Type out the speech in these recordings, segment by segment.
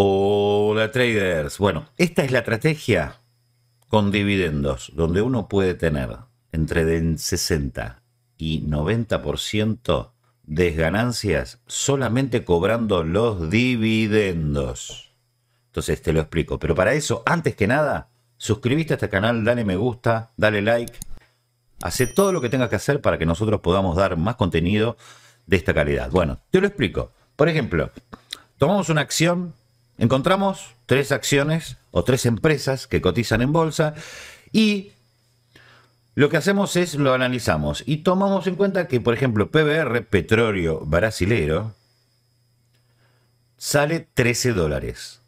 Hola traders. Bueno, esta es la estrategia con dividendos, donde uno puede tener entre el 60 y 90% de ganancias solamente cobrando los dividendos. Entonces te lo explico. Pero para eso, antes que nada, suscribiste a este canal, dale me gusta, dale like. Hace todo lo que tengas que hacer para que nosotros podamos dar más contenido de esta calidad. Bueno, te lo explico. Por ejemplo, tomamos una acción Encontramos tres acciones o tres empresas que cotizan en bolsa y lo que hacemos es lo analizamos y tomamos en cuenta que, por ejemplo, PBR, petróleo brasilero, sale 13 dólares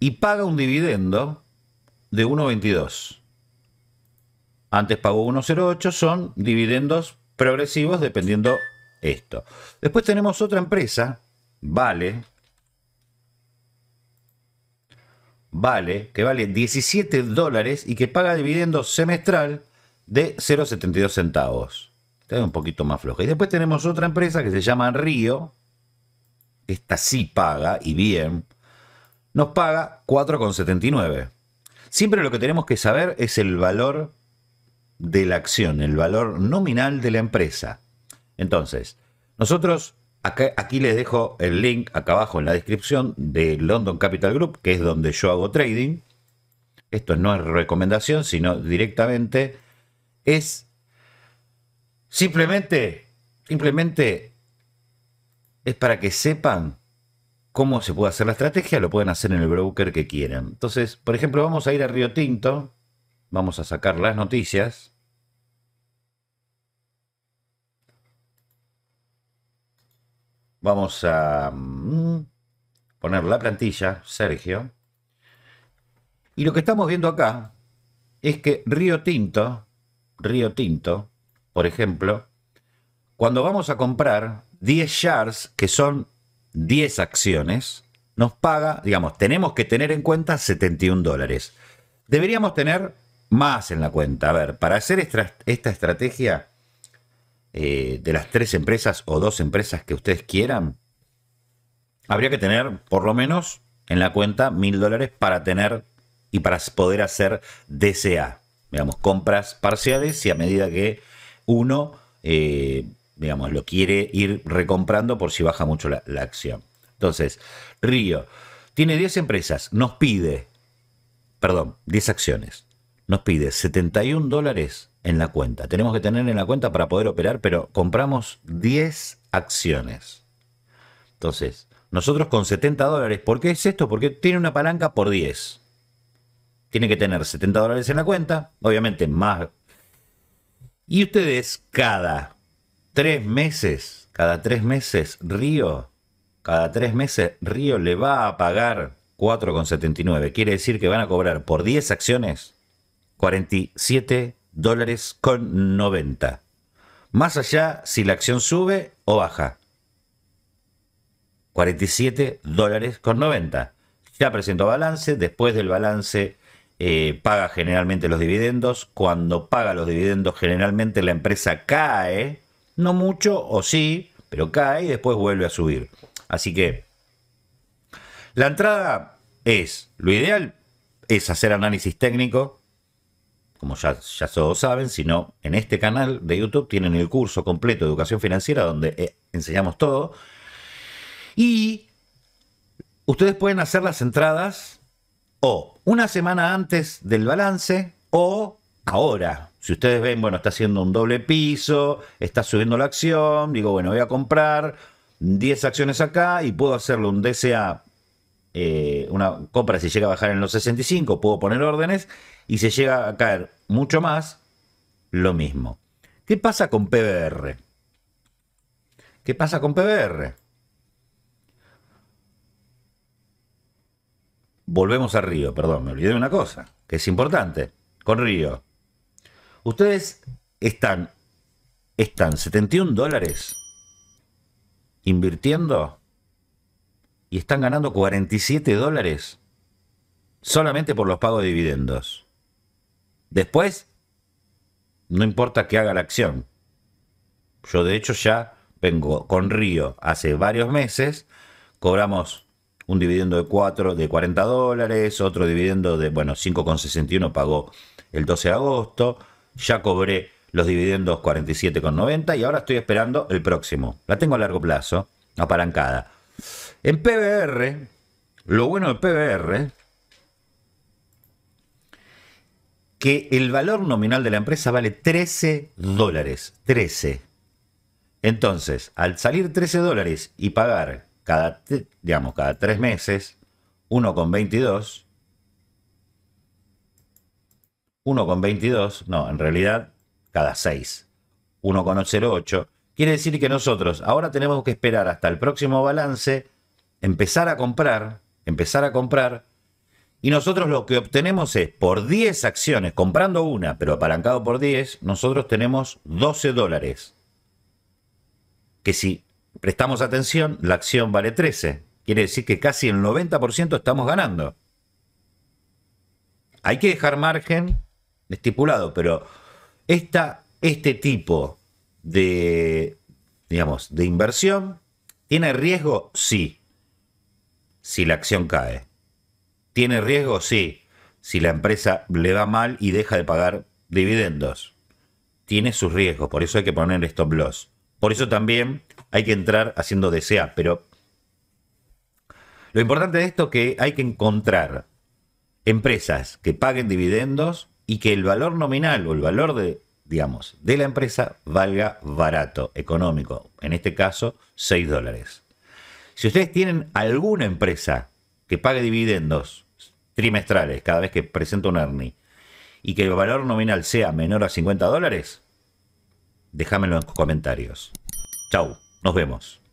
y paga un dividendo de 1,22. Antes pagó 1,08, son dividendos progresivos dependiendo esto. Después tenemos otra empresa, Vale, vale, que vale 17 dólares y que paga dividendo semestral de 0,72 centavos. Está un poquito más floja. Y después tenemos otra empresa que se llama Río. Esta sí paga y bien. Nos paga 4,79. Siempre lo que tenemos que saber es el valor de la acción, el valor nominal de la empresa. Entonces, nosotros aquí les dejo el link acá abajo en la descripción de London Capital Group, que es donde yo hago trading. Esto no es recomendación, sino directamente es simplemente, simplemente es para que sepan cómo se puede hacer la estrategia, lo pueden hacer en el broker que quieran. Entonces, por ejemplo, vamos a ir a Río Tinto, vamos a sacar las noticias. Vamos a mm, poner la plantilla, Sergio. Y lo que estamos viendo acá es que Río Tinto, Río Tinto, por ejemplo, cuando vamos a comprar 10 shares, que son 10 acciones, nos paga, digamos, tenemos que tener en cuenta 71 dólares. Deberíamos tener más en la cuenta. A ver, para hacer esta estrategia eh, de las tres empresas o dos empresas que ustedes quieran, habría que tener por lo menos en la cuenta mil dólares para tener y para poder hacer DCA, digamos, compras parciales y a medida que uno, eh, digamos, lo quiere ir recomprando por si baja mucho la, la acción. Entonces, Río tiene 10 empresas, nos pide, perdón, 10 acciones, nos pide 71 dólares en la cuenta. Tenemos que tener en la cuenta para poder operar, pero compramos 10 acciones. Entonces, nosotros con 70 dólares, ¿por qué es esto? Porque tiene una palanca por 10. Tiene que tener 70 dólares en la cuenta, obviamente más. Y ustedes cada 3 meses, cada 3 meses, Río, cada 3 meses, Río le va a pagar 4,79. Quiere decir que van a cobrar por 10 acciones 47 dólares con 90. Más allá si la acción sube o baja. 47 dólares con 90. Ya presentó balance, después del balance eh, paga generalmente los dividendos. Cuando paga los dividendos generalmente la empresa cae, no mucho o sí, pero cae y después vuelve a subir. Así que la entrada es, lo ideal es hacer análisis técnico, como ya, todos saben, sino en este canal de YouTube tienen el curso completo de educación financiera donde eh, enseñamos todo. Y ustedes pueden hacer las entradas o una semana antes del balance o ahora. Si ustedes ven, bueno, está haciendo un doble piso, está subiendo la acción, digo, bueno, voy a comprar 10 acciones acá y puedo hacerlo un DCA eh, una compra si llega a bajar en los 65, puedo poner órdenes, y se llega a caer mucho más, lo mismo. ¿Qué pasa con PBR? ¿Qué pasa con PBR? Volvemos a Río, perdón, me olvidé de una cosa, que es importante, con Río. Ustedes están, están 71 dólares invirtiendo y están ganando 47 dólares solamente por los pagos de dividendos. Después, no importa que haga la acción. Yo de hecho ya vengo con Río hace varios meses, cobramos un dividendo de 4 de 40 dólares, otro dividendo de, bueno, 5,61 pagó el 12 de agosto, ya cobré los dividendos 47,90 y ahora estoy esperando el próximo. La tengo a largo plazo, apalancada. En PBR, lo bueno de PBR, que el valor nominal de la empresa vale 13 dólares. 13. Entonces, al salir 13 dólares y pagar cada, digamos, cada 3 meses, 1,22, 1,22, no, en realidad cada 6, 1,08, quiere decir que nosotros ahora tenemos que esperar hasta el próximo balance empezar a comprar, empezar a comprar, y nosotros lo que obtenemos es, por 10 acciones, comprando una, pero apalancado por 10, nosotros tenemos 12 dólares. Que si prestamos atención, la acción vale 13. Quiere decir que casi el 90% estamos ganando. Hay que dejar margen estipulado, pero esta, este tipo de, digamos, de inversión tiene riesgo, sí si la acción cae. ¿Tiene riesgo? Sí. Si la empresa le va mal y deja de pagar dividendos. Tiene sus riesgos, por eso hay que poner stop loss. Por eso también hay que entrar haciendo DCA, pero lo importante de esto es que hay que encontrar empresas que paguen dividendos y que el valor nominal o el valor de, digamos, de la empresa valga barato, económico. En este caso, 6 dólares. Si ustedes tienen alguna empresa que pague dividendos trimestrales cada vez que presenta un ERNI y que el valor nominal sea menor a 50 dólares, déjamelo en los comentarios. Chau, nos vemos.